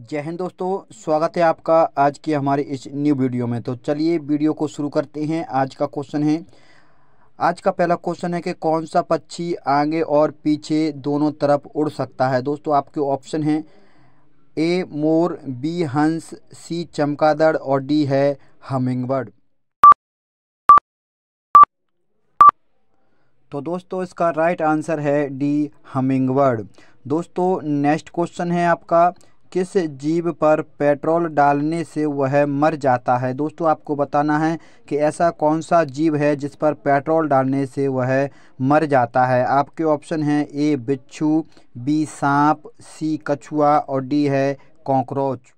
जय हिंद दोस्तों स्वागत है आपका आज की हमारे इस न्यू वीडियो में तो चलिए वीडियो को शुरू करते हैं आज का क्वेश्चन है आज का पहला क्वेश्चन है कि कौन सा पक्षी आगे और पीछे दोनों तरफ उड़ सकता है दोस्तों आपके ऑप्शन हैं ए मोर बी हंस सी चमकादड़ और डी है हमिंगबर्ड तो दोस्तों इसका राइट आंसर है डी हमिंगबर्ड दोस्तों नेक्स्ट क्वेश्चन है आपका किस जीव पर पेट्रोल डालने से वह मर जाता है दोस्तों आपको बताना है कि ऐसा कौन सा जीव है जिस पर पेट्रोल डालने से वह मर जाता है आपके ऑप्शन हैं ए बिच्छू बी सांप सी कछुआ और डी है कॉकरोच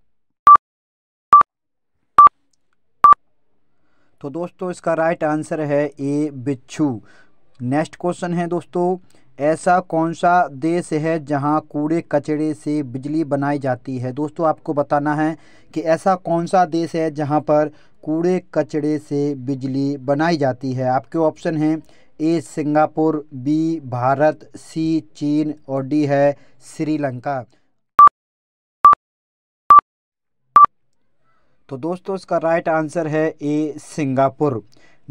तो दोस्तों इसका राइट आंसर है ए बिच्छू नेक्स्ट क्वेश्चन है दोस्तों ऐसा कौन सा देश है जहां कूड़े कचड़े से बिजली बनाई जाती है दोस्तों आपको बताना है कि ऐसा कौन सा देश है जहां पर कूड़े कचड़े से बिजली बनाई जाती है आपके ऑप्शन हैं A Singapore B Bharat C चीन और डी है श्रीलंका तो दोस्तों इसका राइट आंसर है ए सिंगापुर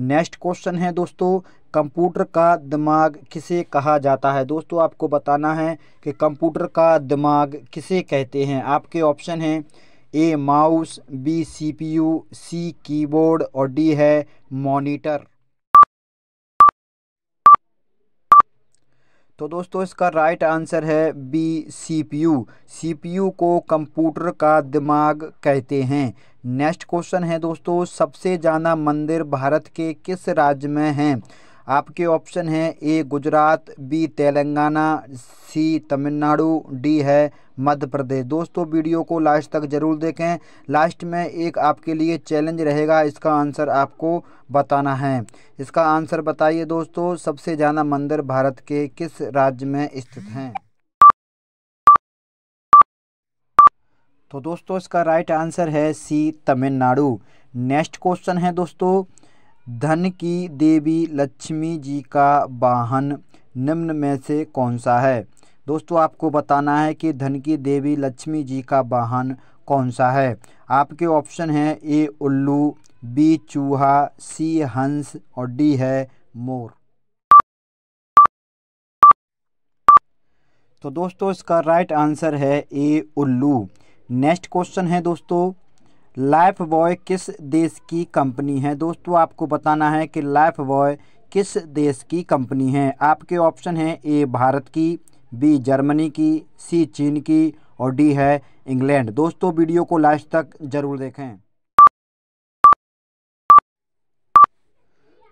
नेक्स्ट क्वेश्चन है दोस्तों कंप्यूटर का दिमाग किसे कहा जाता है दोस्तों आपको बताना है कि कंप्यूटर का दिमाग किसे कहते हैं आपके ऑप्शन हैं A mouse B CPU C keyboard और डी है मॉनिटर तो दोस्तों इसका राइट आंसर है बी सीपीयू सीपीयू को कंप्यूटर का दिमाग कहते हैं नेक्स्ट क्वेश्चन है दोस्तों सबसे ज्यादा मंदिर भारत के किस राज्य में हैं आपके ऑप्शन हैं A Gujarat B Telangana C Tamil Nadu D है मध्य प्रदेश दोस्तों वीडियो को लास्ट तक ज़रूर देखें लास्ट में एक आपके लिए चैलेंज रहेगा इसका आंसर आपको बताना है इसका आंसर बताइए दोस्तों सबसे ज़्यादा मंदिर भारत के किस राज्य में स्थित हैं तो दोस्तों इसका राइट आंसर है सी तमिलनाडु नेक्स्ट क्वेश्चन है दोस्तों धन की देवी लक्ष्मी जी का वाहन निम्न में से कौन सा है दोस्तों आपको बताना है कि धन की देवी लक्ष्मी जी का वाहन कौन सा है आपके ऑप्शन हैं ए उल्लू बी चूहा सी हंस और डी है मोर तो दोस्तों इसका राइट आंसर है ए उल्लू नेक्स्ट क्वेश्चन है दोस्तों लाइफ बॉय किस देश की कंपनी है दोस्तों आपको बताना है कि लाइफ बॉय किस देश की कंपनी है आपके ऑप्शन हैं ए भारत की बी जर्मनी की सी चीन की और डी है इंग्लैंड दोस्तों वीडियो को लास्ट तक ज़रूर देखें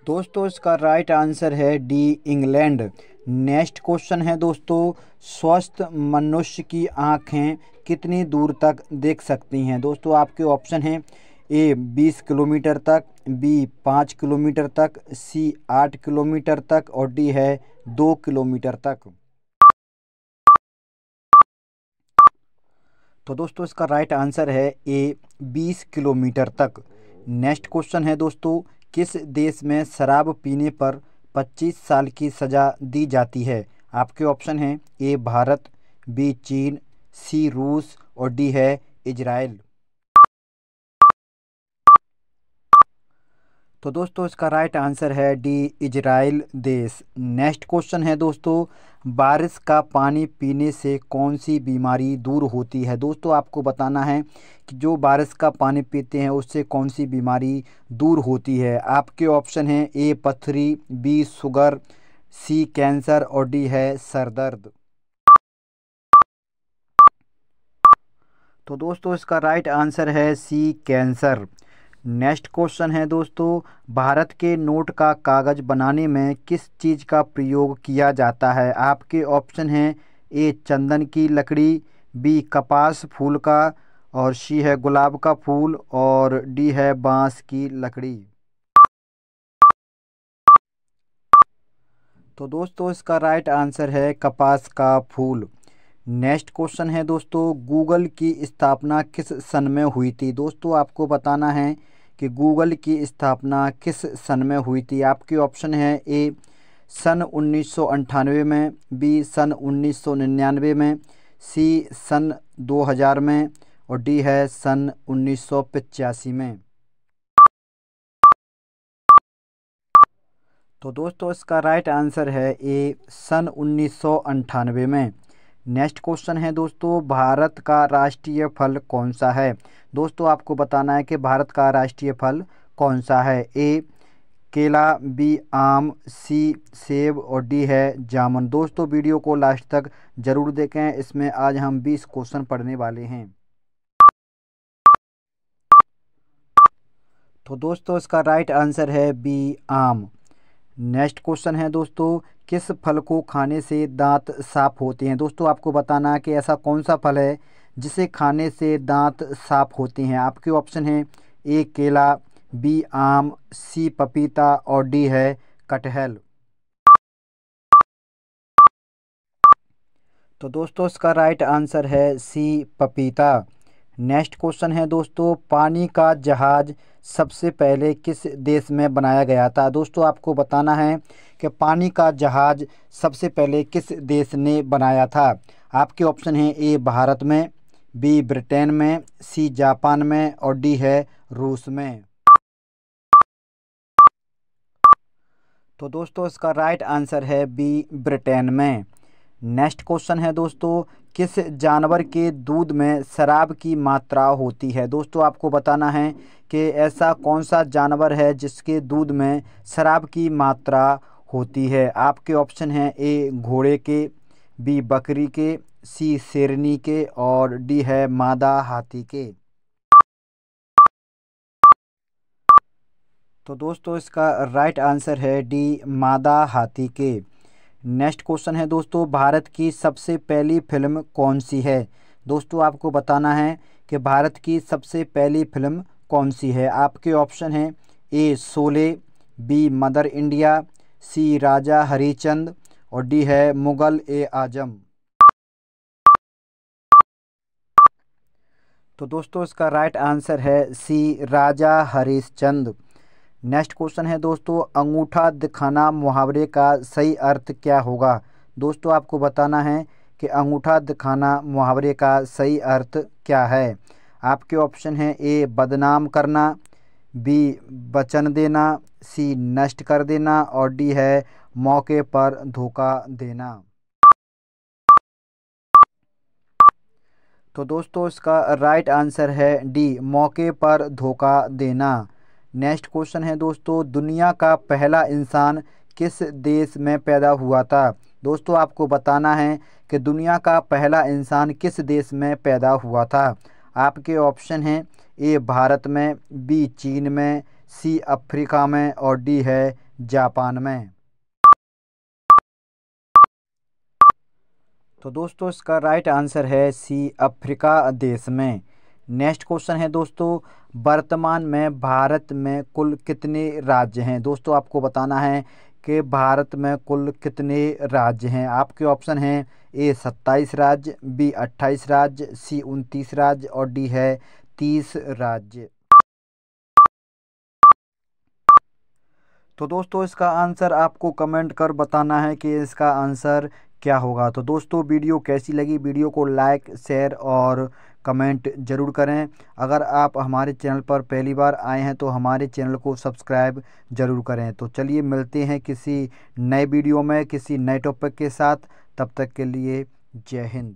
दोस्तों इसका राइट आंसर है डी इंग्लैंड नेक्स्ट क्वेश्चन है दोस्तों स्वस्थ मनुष्य की आँखें कितनी दूर तक देख सकती हैं दोस्तों आपके ऑप्शन हैं ए 20 किलोमीटर तक बी 5 किलोमीटर तक सी 8 किलोमीटर तक और डी है 2 किलोमीटर तक तो दोस्तों इसका राइट आंसर है ए 20 किलोमीटर तक नेक्स्ट क्वेश्चन है दोस्तों किस देश में शराब पीने पर पच्चीस साल की सज़ा दी जाती है आपके ऑप्शन हैं ए भारत बी चीन सी रूस और डी है इजराइल तो दोस्तों इसका राइट आंसर है डी इजराइल देश नेक्स्ट क्वेश्चन है दोस्तों बारिश का पानी पीने से कौन सी बीमारी दूर होती है दोस्तों आपको बताना है कि जो बारिश का पानी पीते हैं उससे कौन सी बीमारी दूर होती है आपके ऑप्शन हैं ए पथरी बी शुगर सी कैंसर और डी है सरदर्द तो दोस्तों इसका राइट आंसर है सी कैंसर नेक्स्ट क्वेश्चन है दोस्तों भारत के नोट का कागज़ बनाने में किस चीज़ का प्रयोग किया जाता है आपके ऑप्शन हैं ए चंदन की लकड़ी बी कपास फूल का और सी है गुलाब का फूल और डी है बांस की लकड़ी तो दोस्तों इसका राइट आंसर है कपास का फूल नेक्स्ट क्वेश्चन है दोस्तों गूगल की स्थापना किस सन में हुई थी दोस्तों आपको बताना है कि गूगल की स्थापना किस सन में हुई थी आपके ऑप्शन है ए सन उन्नीस में बी सन उन्नीस में सी सन 2000 में और डी है सन उन्नीस में तो दोस्तों इसका राइट आंसर है ए सन उन्नीस में नेक्स्ट क्वेश्चन है दोस्तों भारत का राष्ट्रीय फल कौन सा है दोस्तों आपको बताना है कि भारत का राष्ट्रीय फल कौन सा है ए केला बी आम सी सेब और डी है जामुन दोस्तों वीडियो को लास्ट तक ज़रूर देखें इसमें आज हम बीस क्वेश्चन पढ़ने वाले हैं तो दोस्तों इसका राइट आंसर है बी आम नेक्स्ट क्वेश्चन है दोस्तों किस फल को खाने से दांत साफ होते हैं दोस्तों आपको बताना कि ऐसा कौन सा फल है जिसे खाने से दांत साफ होते हैं आपके ऑप्शन हैं ए केला बी आम सी पपीता और डी है कटहल तो दोस्तों इसका राइट आंसर है सी पपीता नेक्स्ट क्वेश्चन है दोस्तों पानी का जहाज़ सबसे पहले किस देश में बनाया गया था दोस्तों आपको बताना है कि पानी का जहाज़ सबसे पहले किस देश ने बनाया था आपके ऑप्शन हैं ए भारत में बी ब्रिटेन में सी जापान में और डी है रूस में तो दोस्तों इसका राइट आंसर है बी ब्रिटेन में नेक्स्ट क्वेश्चन है दोस्तों किस जानवर के दूध में शराब की मात्रा होती है दोस्तों आपको बताना है कि ऐसा कौन सा जानवर है जिसके दूध में शराब की मात्रा होती है आपके ऑप्शन हैं ए घोड़े के बी बकरी के सी शेरनी के और डी है मादा हाथी के तो दोस्तों इसका राइट आंसर है डी मादा हाथी के नेक्स्ट क्वेश्चन है दोस्तों भारत की सबसे पहली फिल्म कौन सी है दोस्तों आपको बताना है कि भारत की सबसे पहली फिल्म कौन सी है आपके ऑप्शन हैं A Sholay B Mother India C Raja Harichand और डी है मुग़ल ए आजम तो दोस्तों इसका राइट आंसर है C Raja Harishchand next question है दोस्तों अंगूठा दिखाना मुहावरे का सही अर्थ क्या होगा दोस्तों आपको बताना है कि अंगूठा दिखाना मुहावरे का सही अर्थ क्या है आपके ऑप्शन है ए बदनाम करना बी वचन देना सी नष्ट कर देना और डी है मौके पर धोखा देना तो दोस्तों इसका राइट आंसर है डी मौके पर धोखा देना नेक्स्ट क्वेश्चन है दोस्तों दुनिया का पहला इंसान किस देश में पैदा हुआ था दोस्तों आपको बताना है कि दुनिया का पहला इंसान किस देश में पैदा हुआ था आपके ऑप्शन हैं ए भारत में बी चीन में सी अफ्रीका में और डी है जापान में तो दोस्तों इसका राइट आंसर है सी अफ्रीका देश में नेक्स्ट क्वेश्चन है दोस्तों वर्तमान में भारत में कुल कितने राज्य हैं दोस्तों आपको बताना है कि भारत में कुल कितने राज्य हैं आपके ऑप्शन हैं ए सत्ताईस राज्य बी अट्ठाईस राज्य सी उनतीस राज्य और डी है तीस राज्य तो दोस्तों इसका आंसर आपको कमेंट कर बताना है कि इसका आंसर क्या होगा तो दोस्तों वीडियो कैसी लगी वीडियो को लाइक शेयर और कमेंट ज़रूर करें अगर आप हमारे चैनल पर पहली बार आए हैं तो हमारे चैनल को सब्सक्राइब ज़रूर करें तो चलिए मिलते हैं किसी नए वीडियो में किसी नए टॉपिक के साथ तब तक के लिए जय हिंद